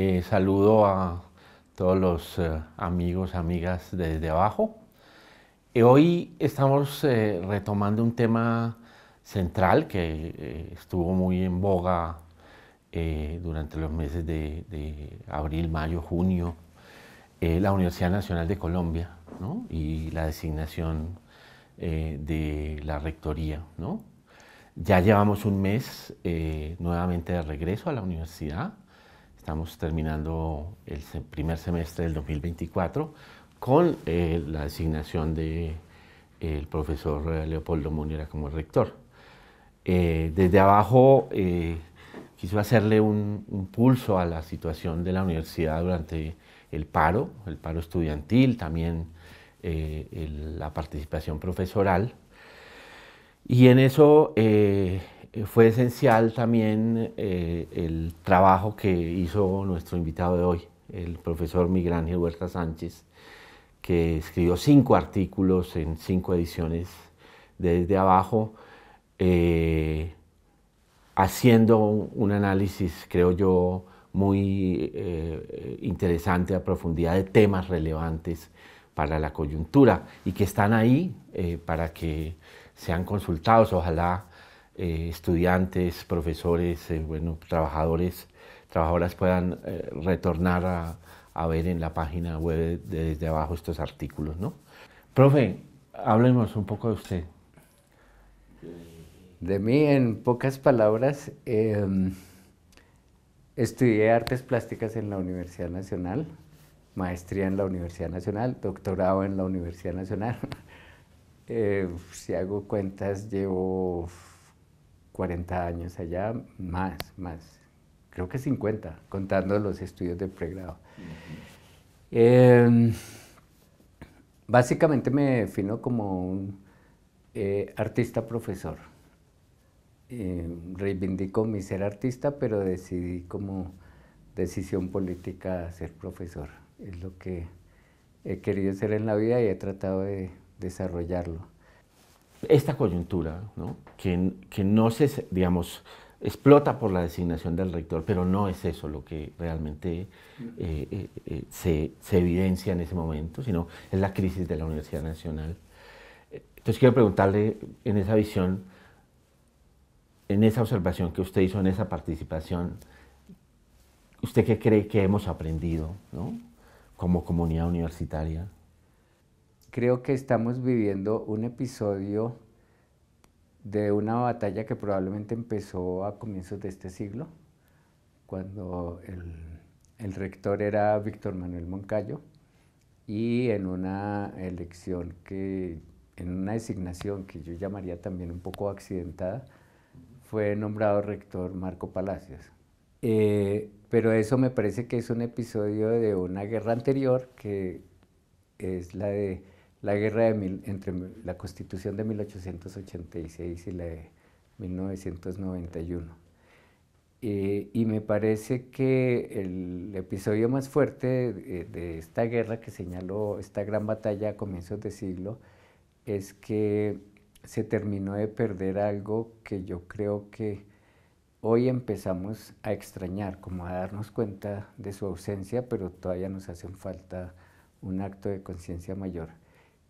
Eh, saludo a todos los eh, amigos, amigas desde abajo. Eh, hoy estamos retomando un tema central que estuvo muy en boga durante los meses de, abril, mayo, junio, la Universidad Nacional de Colombia y la designación de la rectoría. Ya llevamos un mes nuevamente de regreso a la universidad. Estamos terminando el primer semestre del 2024 con eh, la designación del de, eh, profesor Leopoldo Muñera como rector. Eh, desde abajo quiso hacerle un, pulso a la situación de la universidad durante el paro, el paro estudiantil, también la participación profesoral. Y en eso eh, fue esencial también eh, el trabajo que hizo nuestro invitado de hoy, el profesor Miguel Ángel Huerta Sánchez, que escribió cinco artículos en cinco ediciones desde abajo, eh, haciendo un análisis, creo yo, muy interesante a profundidad de temas relevantes para la coyuntura y que están ahí para que sean consultados. Ojalá eh, estudiantes, profesores, eh, bueno, trabajadores, trabajadoras puedan eh, retornar a, ver en la página web desde abajo estos artículos, ¿no? Profe, hablemos un poco de usted. De mí, en pocas palabras, em, estudié artes plásticas en la Universidad Nacional, maestría en la Universidad Nacional, doctorado en la Universidad Nacional. si hago cuentas, llevo 40 años allá, más, más, creo que 50, contando los estudios de pregrado. Em, básicamente me defino como un eh, artista profesor. Em, reivindico mi ser artista, pero decidí como decisión política ser profesor. Es lo que he querido ser en la vida y he tratado de desarrollarlo esta coyuntura, ¿no? Que, que no se, digamos, explota por la designación del rector, pero no es eso lo que realmente eh, eh, eh, se, se, evidencia en ese momento, sino es la crisis de la Universidad Nacional. Entonces quiero preguntarle en esa visión, en esa observación que usted hizo, en esa participación, ¿usted qué cree que hemos aprendido ¿no? como comunidad universitaria? creo que estamos viviendo un episodio de una batalla que probablemente empezó a comienzos de este siglo, cuando el, rector era Víctor Manuel Moncayo, y en una elección que, en una designación que yo llamaría también un poco accidentada, fue nombrado rector Marco Palacios. Eh, pero eso me parece que es un episodio de una guerra anterior, que es la de la guerra entre la constitución de 1886 y la de 1991. Eh, y me parece que el episodio más fuerte de, esta guerra que señaló esta gran batalla a comienzos de siglo es que se terminó de perder algo que yo creo que hoy empezamos a extrañar, como a darnos cuenta de su ausencia, pero todavía nos hace falta un acto de conciencia mayor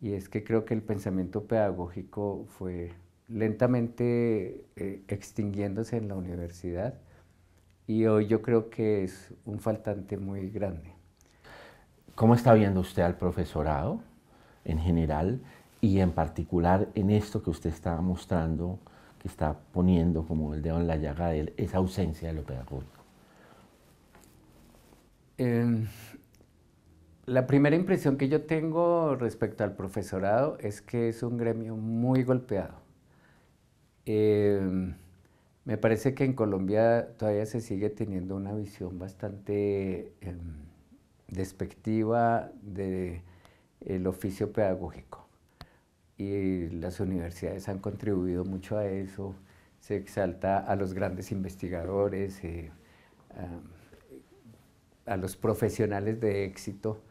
y es que creo que el pensamiento pedagógico fue lentamente eh, extinguiéndose en la universidad y hoy yo creo que es un faltante muy grande. ¿Cómo está viendo usted al profesorado en general y en particular en esto que usted está mostrando, que está poniendo como el dedo en la llaga de esa ausencia de lo pedagógico? Em, la primera impresión que yo tengo respecto al profesorado es que es un gremio muy golpeado. Em, me parece que en Colombia todavía se sigue teniendo una visión bastante em, despectiva del oficio pedagógico. Y las universidades han contribuido mucho a eso. Se exalta a los grandes investigadores, eh, a los profesionales de éxito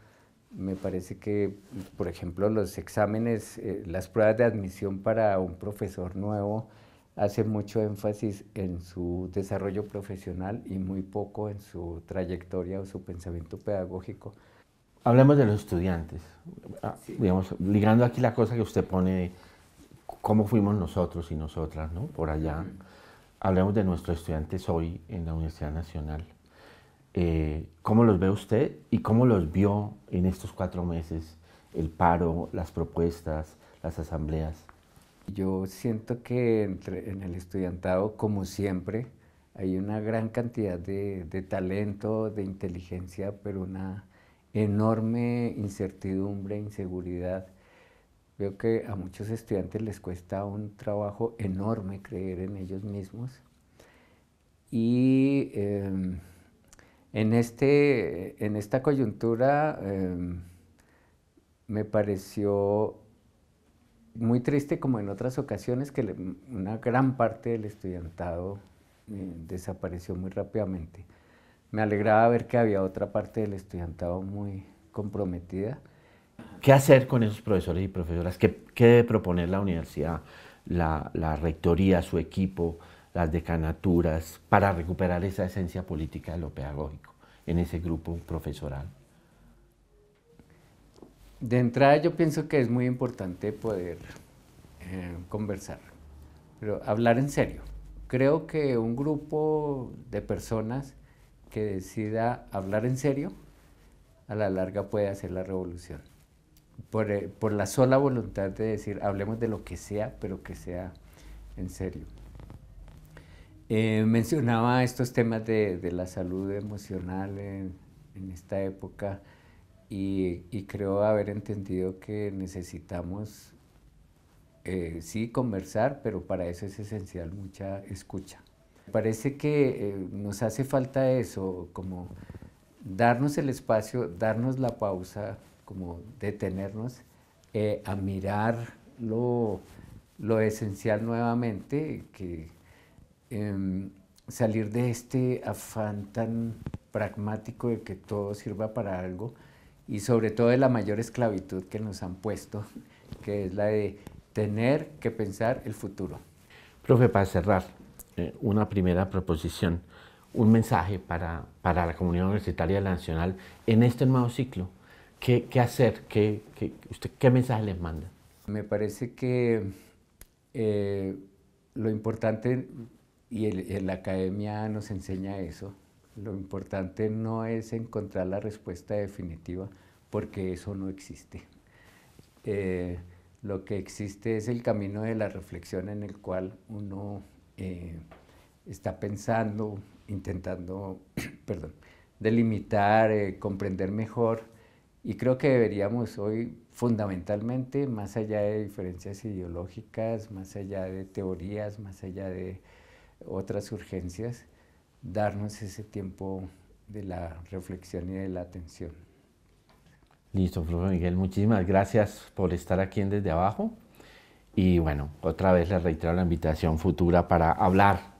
me parece que, por ejemplo, los exámenes, eh, las pruebas de admisión para un profesor nuevo hace mucho énfasis en su desarrollo profesional y muy poco en su trayectoria o su pensamiento pedagógico. Hablemos de los estudiantes, ah, digamos, ligando aquí la cosa que usted pone cómo fuimos nosotros y nosotras, ¿no? Por allá. Hablemos de nuestros estudiantes hoy en la Universidad Nacional. Eh, cómo los ve usted y cómo los vio en estos cuatro meses, el paro, las propuestas, las asambleas. Yo siento que entre, en el estudiantado, como siempre, hay una gran cantidad de, talento, de inteligencia, pero una enorme incertidumbre, inseguridad. Veo que a muchos estudiantes les cuesta un trabajo enorme creer en ellos mismos. Y em, este, en, esta coyuntura em, me pareció muy triste, como en otras ocasiones, que una gran parte del estudiantado eh, desapareció muy rápidamente. Me alegraba ver que había otra parte del estudiantado muy comprometida. ¿Qué hacer con esos profesores y profesoras? ¿Qué, debe proponer la universidad, la rectoría, su equipo? las decanaturas, para recuperar esa esencia política de lo pedagógico en ese grupo profesoral? De entrada yo pienso que es muy importante poder eh, conversar, pero hablar en serio. Creo que un grupo de personas que decida hablar en serio, a la larga puede hacer la revolución. Por, eh, por la sola voluntad de decir, hablemos de lo que sea, pero que sea en serio. Eh, mencionaba estos temas de, la salud emocional en, esta época y, creo haber entendido que necesitamos, eh, sí, conversar, pero para eso es esencial mucha escucha. Parece que eh, nos hace falta eso, como darnos el espacio, darnos la pausa, como detenernos a mirar lo, lo esencial nuevamente, que, Em, salir de este afán tan pragmático de que todo sirva para algo y sobre todo de la mayor esclavitud que nos han puesto, que es la de tener que pensar el futuro. Profe, para cerrar, eh, una primera proposición, un mensaje para, para la comunidad universitaria nacional en este nuevo ciclo. ¿Qué, qué hacer? ¿Qué, qué, usted, ¿Qué mensaje les manda? Me parece que eh, lo importante y la academia nos enseña eso. Lo importante no es encontrar la respuesta definitiva, porque eso no existe. Eh, lo que existe es el camino de la reflexión en el cual uno eh, está pensando, intentando, perdón, delimitar, eh, comprender mejor. Y creo que deberíamos hoy fundamentalmente, más allá de diferencias ideológicas, más allá de teorías, más allá de otras urgencias, darnos ese tiempo de la reflexión y de la atención. Listo, profesor Miguel, muchísimas gracias por estar aquí en Desde Abajo. Y bueno, otra vez le reitero la invitación futura para hablar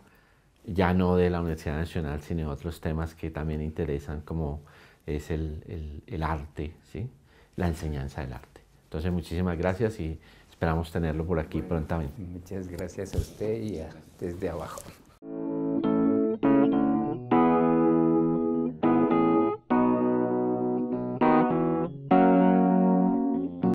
ya no de la Universidad Nacional, sino de otros temas que también interesan, como es el, el, arte, ¿sí? la enseñanza del arte. Entonces, muchísimas gracias y esperamos tenerlo por aquí prontamente. Muchas gracias a usted y desde abajo.